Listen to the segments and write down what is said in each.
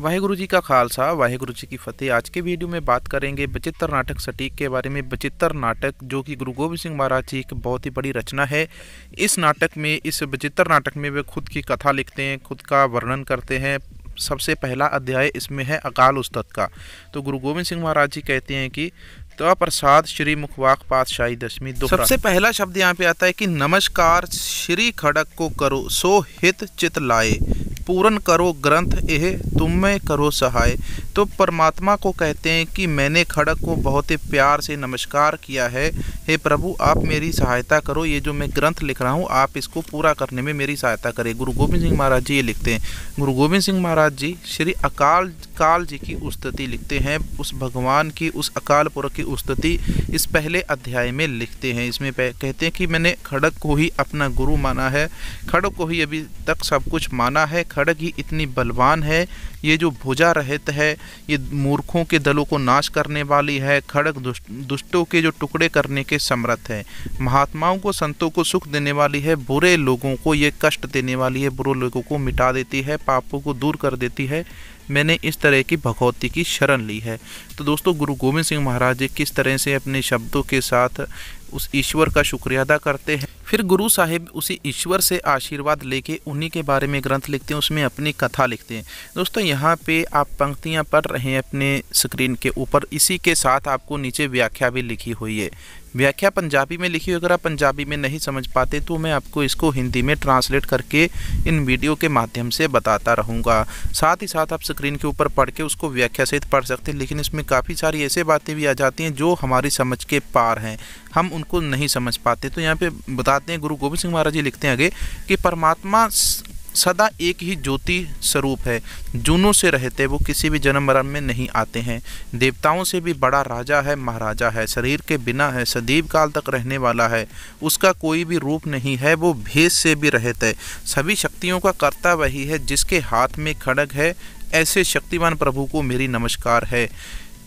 वाहेगुरु जी का खालसा वाहेगुरु जी की फतेह आज के वीडियो में बात करेंगे बचित्र नाटक सटीक के बारे में बचित्र नाटक जो कि गुरु गोविंद सिंह महाराज जी की बहुत ही बड़ी रचना है इस नाटक में इस बचित्र नाटक में वे खुद की कथा लिखते हैं खुद का वर्णन करते हैं सबसे पहला अध्याय इसमें है अकाल उस्तत का तो गुरु गोविंद सिंह महाराज जी कहते हैं कि तो प्रसाद श्री मुखवाक पातशाही दशमी दो सबसे पहला शब्द यहाँ पे आता है कि नमस्कार श्री खड़क को करो सो हित चित लाए पूर्ण करो ग्रंथ एह तुम में करो सहाय तो परमात्मा को कहते हैं कि मैंने खड़क को बहुत ही प्यार से नमस्कार किया है हे प्रभु आप मेरी सहायता करो ये जो मैं ग्रंथ लिख रहा हूँ आप इसको पूरा करने में मेरी सहायता करें गुरु गोविंद सिंह महाराज जी ये लिखते हैं गुरु गोविंद सिंह महाराज जी श्री अकाल काल जी की उस्तुति लिखते हैं उस भगवान की उस अकाल पुरख की उस्तुति इस पहले अध्याय में लिखते हैं इसमें कहते हैं कि मैंने खड़क को ही अपना गुरु माना है खड़क को ही अभी तक सब कुछ माना है खड़ग ही इतनी बलवान है ये जो भुजा रहित है ये मूर्खों के दलों को नाश करने वाली है खड़ग दुष्ट, दुष्टों के जो टुकड़े करने के समर्थ है महात्माओं को संतों को सुख देने वाली है बुरे लोगों को ये कष्ट देने वाली है बुरे लोगों को मिटा देती है पापों को दूर कर देती है मैंने इस तरह की भगवती की शरण ली है तो दोस्तों गुरु गोविंद सिंह महाराज जी किस तरह से अपने शब्दों के साथ उस ईश्वर का शुक्रिया अदा करते हैं फिर गुरु साहिब उसी ईश्वर से आशीर्वाद लेके उन्हीं के बारे में ग्रंथ लिखते हैं उसमें अपनी कथा लिखते हैं दोस्तों यहाँ पे आप पंक्तियाँ पढ़ रहे हैं अपने स्क्रीन के ऊपर इसी के साथ आपको नीचे व्याख्या भी लिखी हुई है व्याख्या पंजाबी में लिखी अगर आप पंजाबी में नहीं समझ पाते तो मैं आपको इसको हिंदी में ट्रांसलेट करके इन वीडियो के माध्यम से बताता रहूँगा साथ ही साथ आप स्क्रीन के ऊपर पढ़ के उसको व्याख्या सहित पढ़ सकते हैं लेकिन इसमें काफ़ी सारी ऐसे बातें भी आ जाती हैं जो हमारी समझ के पार हैं हम उनको नहीं समझ पाते तो यहाँ पे बताते हैं गुरु गोविंद सिंह महाराज जी लिखते हैं आगे कि परमात्मा सदा एक ही ज्योति स्वरूप है जूनों से रहते वो किसी भी जन्म मरण में नहीं आते हैं देवताओं से भी बड़ा राजा है महाराजा है शरीर के बिना है सदीव काल तक रहने वाला है उसका कोई भी रूप नहीं है वो भेद से भी रहते है सभी शक्तियों का कर्ता वही है जिसके हाथ में खड़ग है ऐसे शक्तिवान प्रभु को मेरी नमस्कार है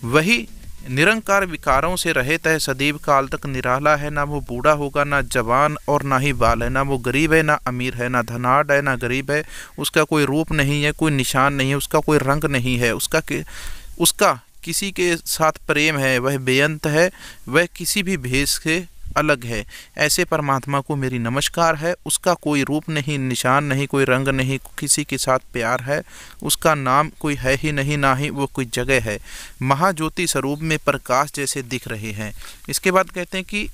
वही निरंकार विकारों से रहता है सदीव काल तक निराला है ना वो बूढ़ा होगा ना जवान और ना ही बाल है ना वो गरीब है ना अमीर है ना धनाढ़ है ना गरीब है उसका कोई रूप नहीं है कोई निशान नहीं है उसका कोई रंग नहीं है उसका उसका किसी के साथ प्रेम है वह बेअंत है वह किसी भी भेष के अलग है ऐसे परमात्मा को मेरी नमस्कार है उसका कोई रूप नहीं निशान नहीं कोई रंग नहीं किसी के साथ प्यार है उसका नाम कोई है ही नहीं ना ही वो कोई जगह है महाज्योति स्वरूप में प्रकाश जैसे दिख रहे हैं इसके बाद कहते हैं कि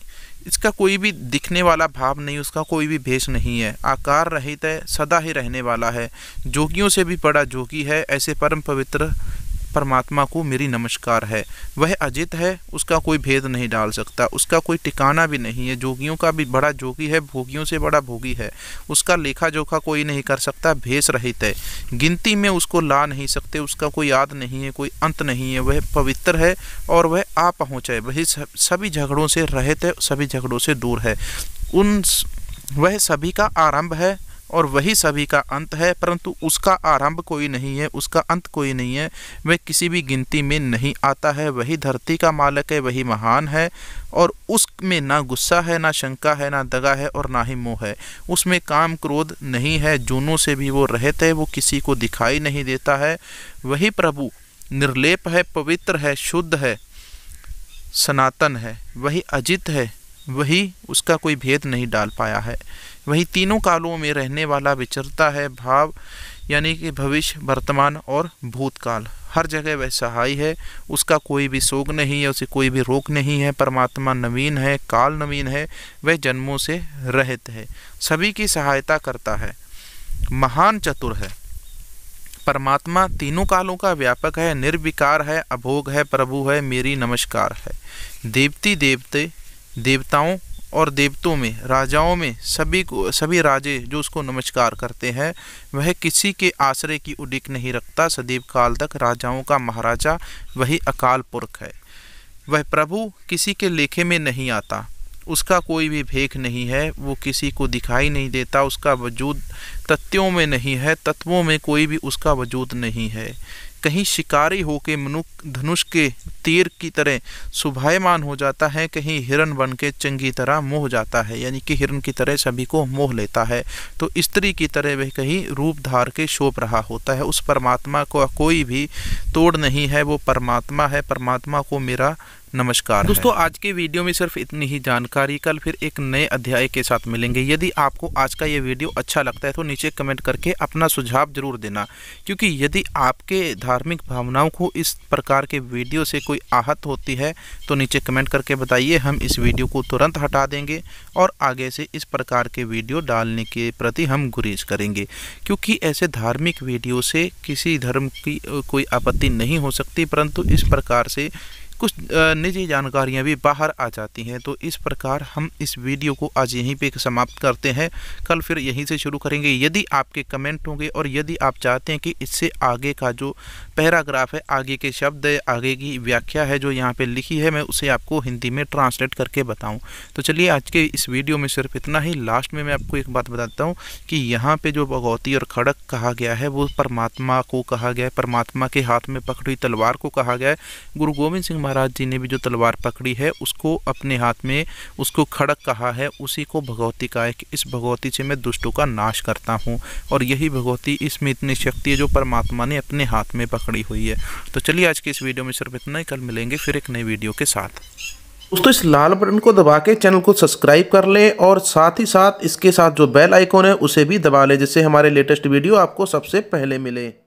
इसका कोई भी दिखने वाला भाव नहीं उसका कोई भी भेष नहीं है आकार रहित है सदा ही रहने वाला है जोगियों से भी बड़ा जोगी है ऐसे परम पवित्र परमात्मा को मेरी नमस्कार है वह अजित है उसका कोई भेद नहीं डाल सकता उसका कोई टिकाना भी नहीं है जोगियों का भी बड़ा जोगी है भोगियों से बड़ा भोगी है उसका लेखा जोखा कोई नहीं कर सकता भेष रहित है गिनती में उसको ला नहीं सकते उसका कोई याद नहीं है कोई अंत नहीं है वह पवित्र है और वह आ पहुँच है वह सभी झगड़ों से रहित है सभी झगड़ों से दूर है उन वह सभी का आरंभ है और वही सभी का अंत है परंतु उसका आरंभ कोई नहीं है उसका अंत कोई नहीं है वह किसी भी गिनती में नहीं आता है वही धरती का मालक है वही महान है और उसमें ना गुस्सा है ना शंका है ना दगा है और ना ही मोह है उसमें काम क्रोध नहीं है जूनों से भी वो रहते हैं वो किसी को दिखाई नहीं देता है वही प्रभु निर्लेप है पवित्र है शुद्ध है सनातन है वही अजित है वही उसका कोई भेद नहीं डाल पाया है वही तीनों कालों में रहने वाला विचरता है भाव यानी कि भविष्य वर्तमान और भूतकाल हर जगह वह सहाय है उसका कोई भी शोक नहीं है उसे कोई भी रोक नहीं है परमात्मा नवीन है काल नवीन है वह जन्मों से रहित है सभी की सहायता करता है महान चतुर है परमात्मा तीनों कालों का व्यापक है निर्विकार है अभोग है प्रभु है मेरी नमस्कार है देवती देवते देवताओं और देवतों में राजाओं में सभी को सभी राजे जो उसको नमस्कार करते हैं वह किसी के आश्रय की उडिक नहीं रखता सदैव काल तक राजाओं का महाराजा वही अकाल पुरख है वह प्रभु किसी के लेखे में नहीं आता उसका कोई भी भेख नहीं है वो किसी को दिखाई नहीं देता उसका वजूद तत्वों में नहीं है तत्वों में कोई भी उसका वजूद नहीं है कहीं शिकारी होके मनु धनुष के तीर की तरह सुभायमान हो जाता है कहीं हिरण बन के चंगी तरह मोह जाता है यानी कि हिरण की तरह सभी को मोह लेता है तो स्त्री की तरह वह कहीं रूप धार के शोभ रहा होता है उस परमात्मा को कोई भी तोड़ नहीं है वो परमात्मा है परमात्मा को मेरा नमस्कार दोस्तों आज के वीडियो में सिर्फ इतनी ही जानकारी कल फिर एक नए अध्याय के साथ मिलेंगे यदि आपको आज का ये वीडियो अच्छा लगता है तो नीचे कमेंट करके अपना सुझाव जरूर देना क्योंकि यदि आपके धार्मिक भावनाओं को इस प्रकार के वीडियो से कोई आहत होती है तो नीचे कमेंट करके बताइए हम इस वीडियो को तुरंत हटा देंगे और आगे से इस प्रकार के वीडियो डालने के प्रति हम गुरेज करेंगे क्योंकि ऐसे धार्मिक वीडियो से किसी धर्म की कोई आपत्ति नहीं हो सकती परंतु इस प्रकार से कुछ निजी जानकारियां भी बाहर आ जाती हैं तो इस प्रकार हम इस वीडियो को आज यहीं पे समाप्त करते हैं कल फिर यहीं से शुरू करेंगे यदि आपके कमेंट होंगे और यदि आप चाहते हैं कि इससे आगे का जो पैराग्राफ है आगे के शब्द है आगे की व्याख्या है जो यहाँ पे लिखी है मैं उसे आपको हिंदी में ट्रांसलेट करके बताऊँ तो चलिए आज के इस वीडियो में सिर्फ इतना ही लास्ट में मैं आपको एक बात बताता हूँ कि यहाँ पर जो भगौती और खड़क कहा गया है वो परमात्मा को कहा गया है परमात्मा के हाथ में पकड़ी तलवार को कहा गया है गुरु गोविंद सिंह महाराज जी ने भी जो तलवार पकड़ी है उसको अपने हाथ में उसको खड़क कहा है उसी को भगवती कहा है कि इस भगवती से मैं दुष्टों का नाश करता हूँ और यही भगवती इसमें इतनी शक्ति है जो परमात्मा ने अपने हाथ में पकड़ी हुई है तो चलिए आज के इस वीडियो में सिर्फ इतना ही कल मिलेंगे फिर एक नई वीडियो के साथ दोस्तों इस लाल बटन को दबा के चैनल को सब्सक्राइब कर लें और साथ ही साथ इसके साथ जो बेल आइकॉन है उसे भी दबा लें जिससे हमारे लेटेस्ट वीडियो आपको सबसे पहले मिले